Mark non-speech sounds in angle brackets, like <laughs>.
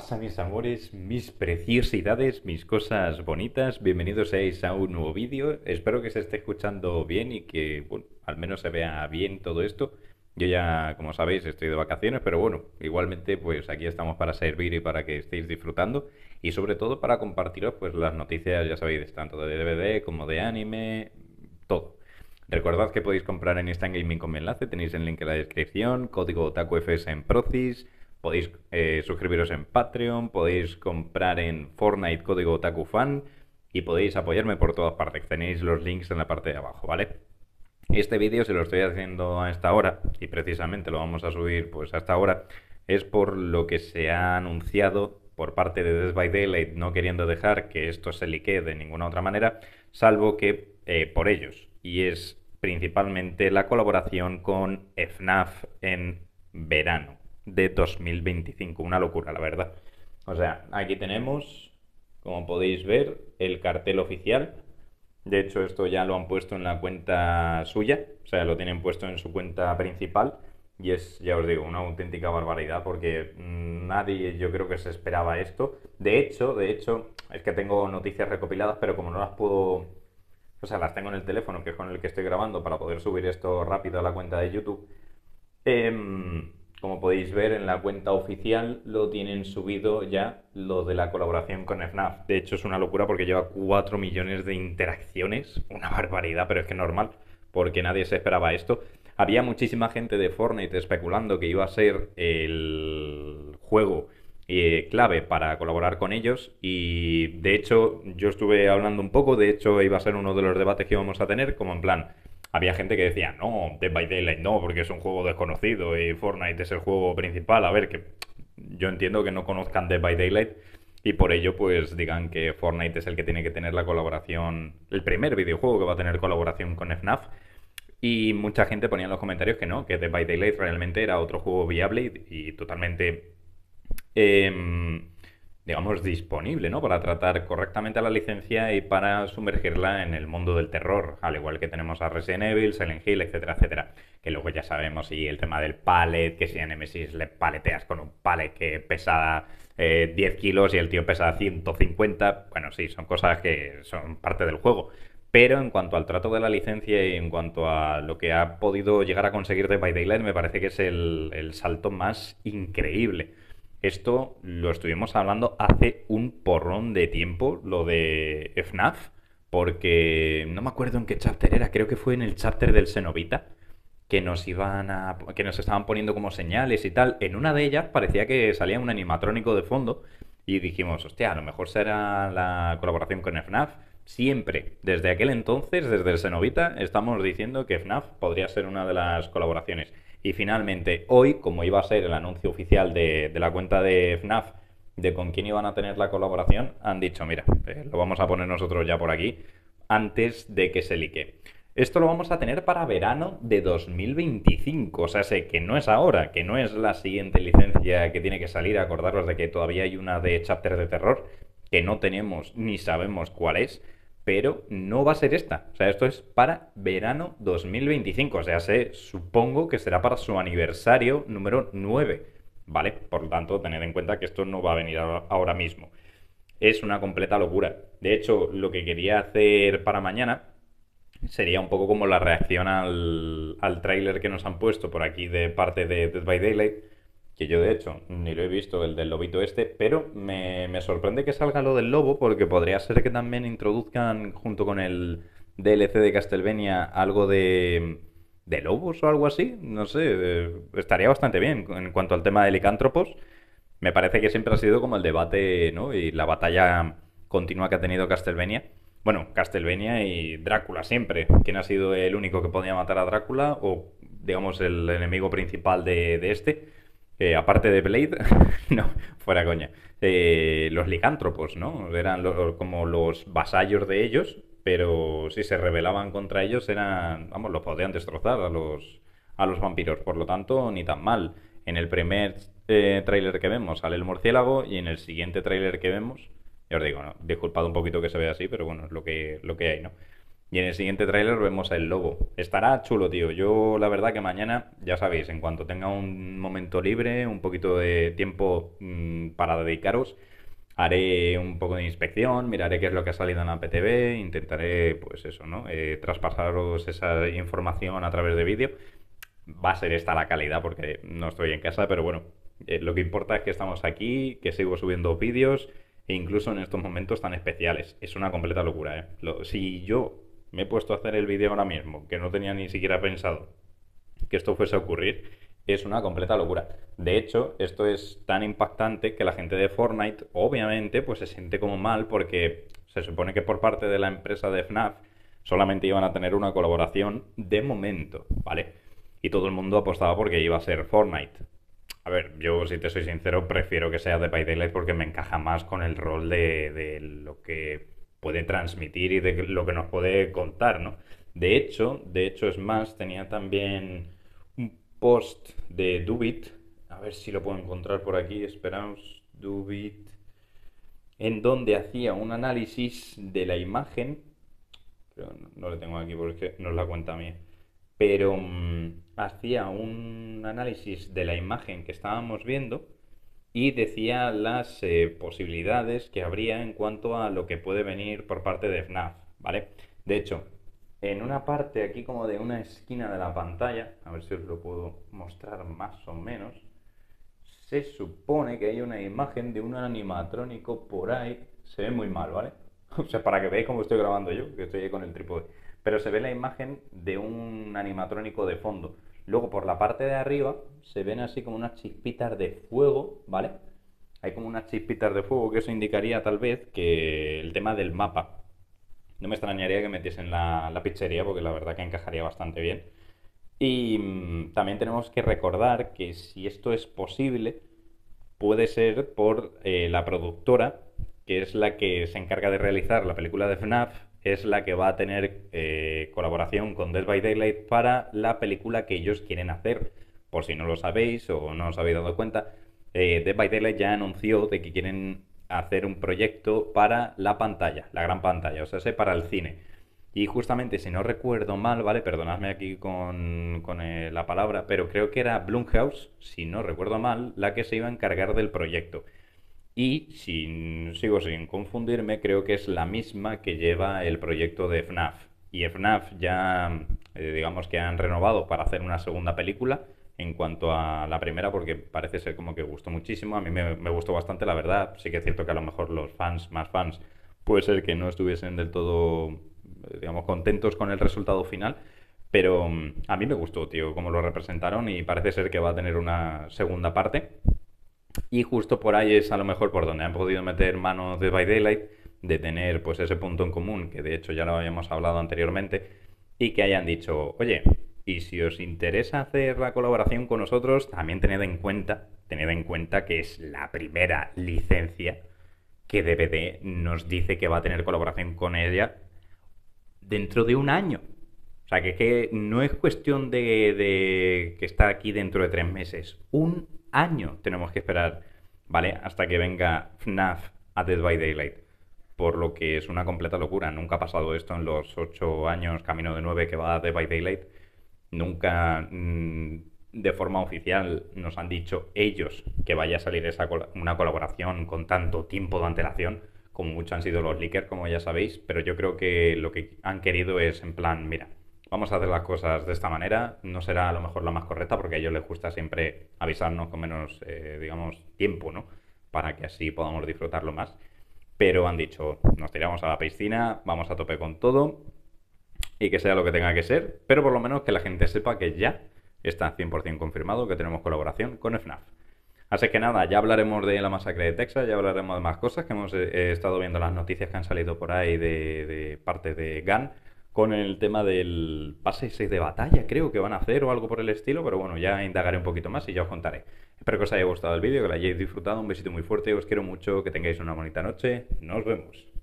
¡Hola mis amores, mis preciosidades, mis cosas bonitas? Bienvenidos a un nuevo vídeo. Espero que se esté escuchando bien y que al menos se vea bien todo esto. Yo ya, como sabéis, estoy de vacaciones, pero bueno, igualmente pues aquí estamos para servir y para que estéis disfrutando y sobre todo para compartiros pues las noticias, ya sabéis, tanto de DVD como de anime, todo. Recordad que podéis comprar en Instagram con mi enlace, tenéis el link en la descripción, código TACOFS en Procis, Podéis eh, suscribiros en Patreon, podéis comprar en Fortnite código Takufan y podéis apoyarme por todas partes. Tenéis los links en la parte de abajo, ¿vale? Este vídeo se lo estoy haciendo a esta hora y precisamente lo vamos a subir pues esta hora Es por lo que se ha anunciado por parte de Death by Daylight no queriendo dejar que esto se liquee de ninguna otra manera, salvo que eh, por ellos. Y es principalmente la colaboración con FNAF en verano de 2025. Una locura, la verdad. O sea, aquí tenemos, como podéis ver, el cartel oficial. De hecho, esto ya lo han puesto en la cuenta suya, o sea, lo tienen puesto en su cuenta principal. Y es, ya os digo, una auténtica barbaridad porque mm, nadie yo creo que se esperaba esto. De hecho, de hecho, es que tengo noticias recopiladas, pero como no las puedo... O sea, las tengo en el teléfono, que es con el que estoy grabando, para poder subir esto rápido a la cuenta de YouTube. Em, como podéis ver en la cuenta oficial lo tienen subido ya lo de la colaboración con FNAF. De hecho es una locura porque lleva 4 millones de interacciones. Una barbaridad, pero es que normal, porque nadie se esperaba esto. Había muchísima gente de Fortnite especulando que iba a ser el juego eh, clave para colaborar con ellos y de hecho yo estuve hablando un poco, de hecho iba a ser uno de los debates que íbamos a tener, como en plan, había gente que decía, no, Dead by Daylight no, porque es un juego desconocido y Fortnite es el juego principal. A ver, que yo entiendo que no conozcan Dead by Daylight y por ello pues digan que Fortnite es el que tiene que tener la colaboración, el primer videojuego que va a tener colaboración con FNAF. Y mucha gente ponía en los comentarios que no, que Dead by Daylight realmente era otro juego viable y, totalmente... Em, digamos, disponible, ¿no? Para tratar correctamente a la licencia y para sumergirla en el mundo del terror, al igual que tenemos a Resident Evil, Silent Hill, etcétera, etcétera. Que luego ya sabemos, y el tema del palet que si a Nemesis le paleteas con un palet que pesa 10 eh, kilos y el tío pesa 150, bueno, sí, son cosas que son parte del juego. Pero en cuanto al trato de la licencia y en cuanto a lo que ha podido llegar a conseguir de By Daylight, me parece que es el, el salto más increíble esto lo estuvimos hablando hace un porrón de tiempo, lo de FNAF, porque no me acuerdo en qué chapter era, creo que fue en el chapter del cenovita que nos iban a. que nos estaban poniendo como señales y tal. En una de ellas parecía que salía un animatrónico de fondo. Y dijimos, hostia, a lo mejor será la colaboración con FNAF. Siempre, desde aquel entonces, desde el Senovita, estamos diciendo que FNAF podría ser una de las colaboraciones. Y finalmente, hoy, como iba a ser el anuncio oficial de, la cuenta de FNAF de con quién iban a tener la colaboración, han dicho, mira, eh, lo vamos a poner nosotros ya por aquí, antes de que se lique. Esto lo vamos a tener para verano de 2025, o sea, sé que no es ahora, que no es la siguiente licencia que tiene que salir, acordaros de que todavía hay una de Chapter de Terror, que no tenemos ni sabemos cuál es, pero no va a ser esta. O sea, esto es para verano 2025. O sea, supongo que será para su aniversario número 9. ¿Vale? Por lo tanto, tened en cuenta que esto no va a venir ahora mismo. Es una completa locura. De hecho, lo que quería hacer para mañana sería un poco como la reacción al, al tráiler que nos han puesto por aquí de parte de Dead by Daylight que yo de hecho ni lo he visto, el del lobito este, pero me, me, sorprende que salga lo del lobo porque podría ser que también introduzcan junto con el DLC de Castlevania algo de, de lobos o algo así, no sé, eh, estaría bastante bien en cuanto al tema de licántropos. Me parece que siempre ha sido como el debate ¿no? y la batalla continua que ha tenido Castlevania. Bueno, Castlevania y Drácula siempre. ¿Quién ha sido el único que podía matar a Drácula o, digamos, el enemigo principal de, de este? Eh, aparte de Blade, <laughs> no, fuera coña, eh, los licántropos, ¿no? Eran como los vasallos de ellos, pero si se rebelaban contra ellos eran, vamos, los podían destrozar a los, a los vampiros, por lo tanto, ni tan mal. En el primer eh, tráiler que vemos sale el murciélago y en el siguiente tráiler que vemos, ya os digo, disculpad un poquito que se vea así, pero bueno, es lo que, lo que hay, ¿no? Y en el siguiente tráiler vemos el logo. Estará chulo, tío. Yo la verdad que mañana, ya sabéis, en cuanto tenga un momento libre, un poquito de tiempo mm, para dedicaros, haré un poco de inspección, miraré qué es lo que ha salido en la intentaré, pues eso, ¿no? Eh, traspasaros esa información a través de vídeo. Va a ser esta la calidad porque no estoy en casa, pero bueno, eh, lo que importa es que estamos aquí, que sigo subiendo vídeos. E incluso en estos momentos tan especiales. Es una completa locura, ¿eh? si yo me he puesto a hacer el vídeo ahora mismo, que no tenía ni siquiera pensado que esto fuese a ocurrir, es una completa locura. De hecho, esto es tan impactante que la gente de Fortnite, obviamente, pues se siente como mal porque se supone que por parte de la empresa de FNAF solamente iban a tener una colaboración de momento, ¿vale? Y todo el mundo apostaba porque iba a ser Fortnite. A ver, yo si te soy sincero, prefiero que sea de By porque me encaja más con el rol de lo que puede transmitir y de lo que nos puede contar, ¿no? De hecho, de hecho es más, tenía también un post de Dubit, a ver si lo puedo encontrar por aquí, esperamos... Dubit, en donde hacía un análisis de la imagen, pero no, lo tengo aquí porque no la cuenta mí pero mm, hacía un análisis de la imagen que estábamos viendo y decía las eh, posibilidades que habría en cuanto a lo que puede venir por parte de FNAF, ¿vale? De hecho, en una parte aquí como de una esquina de la pantalla, a ver si os lo puedo mostrar más o menos, se supone que hay una imagen de un animatrónico por ahí, se ve muy mal, ¿vale? <laughs> O sea, para que veáis cómo estoy grabando yo, que estoy ahí con el trípode, pero se ve la imagen de un animatrónico de fondo. Luego por la parte de arriba se ven así como unas chispitas de fuego, ¿vale? Hay como unas chispitas de fuego que eso indicaría tal vez que el tema del mapa. No me extrañaría que metiesen la, pizzería porque la verdad que encajaría bastante bien. Y mm, también tenemos que recordar que si esto es posible, puede ser por eh, la productora, que es la que se encarga de realizar la película de FNAF es la que va a tener eh, colaboración con Dead by Daylight para la película que ellos quieren hacer. Por si no lo sabéis o no os habéis dado cuenta, eh, by Daylight ya anunció de que quieren hacer un proyecto para la pantalla, la gran pantalla, o sea, para el cine. Y justamente, si no recuerdo mal, ¿vale? Perdonadme aquí con, eh, la palabra, pero creo que era Blumhouse, si no recuerdo mal, la que se iba a encargar del proyecto y, si sigo sin confundirme, creo que es la misma que lleva el proyecto de FNAF. Y FNAF ya, eh, digamos que han renovado para hacer una segunda película en cuanto a la primera, porque parece ser como que gustó muchísimo. A mí me, me gustó bastante, la verdad. Sí que es cierto que a lo mejor los fans, más fans, puede ser que no estuviesen del todo, eh, digamos, contentos con el resultado final. Pero mm, a mí me gustó, tío, cómo lo representaron y parece ser que va a tener una segunda parte. Y justo por ahí es a lo mejor por donde han podido meter manos de By Daylight, de tener pues ese punto en común, que de hecho ya lo habíamos hablado anteriormente, y que hayan dicho, oye, y si os interesa hacer la colaboración con nosotros, también tened en cuenta, tened en cuenta que es la primera licencia que DVD nos dice que va a tener colaboración con ella dentro de un año. O sea, que, que no es cuestión de, de que está aquí dentro de tres meses. Un año tenemos que esperar, ¿vale? Hasta que venga FNAF a Dead by Daylight. Por lo que es una completa locura. Nunca ha pasado esto en los ocho años, camino de nueve que va a Dead by Daylight. Nunca mm, de forma oficial nos han dicho ellos que vaya a salir esa una colaboración con tanto tiempo de antelación. Como mucho han sido los leakers, como ya sabéis. Pero yo creo que lo que han querido es en plan, mira, vamos a hacer las cosas de esta manera, no será a lo mejor la más correcta, porque a ellos les gusta siempre avisarnos con menos, eh, digamos, tiempo, ¿no? Para que así podamos disfrutarlo más. Pero han dicho, nos tiramos a la piscina, vamos a tope con todo y que sea lo que tenga que ser, pero por lo menos que la gente sepa que ya está 100% confirmado que tenemos colaboración con FNAF. Así que nada, ya hablaremos de la masacre de Texas, ya hablaremos de más cosas, que hemos eh, estado viendo las noticias que han salido por ahí de, de parte de GAN con el tema del pase 6 de batalla, creo que van a hacer o algo por el estilo, pero bueno, ya indagaré un poquito más y ya os contaré. Espero que os haya gustado el vídeo, que lo hayáis disfrutado, un besito muy fuerte, os quiero mucho, que tengáis una bonita noche, nos vemos.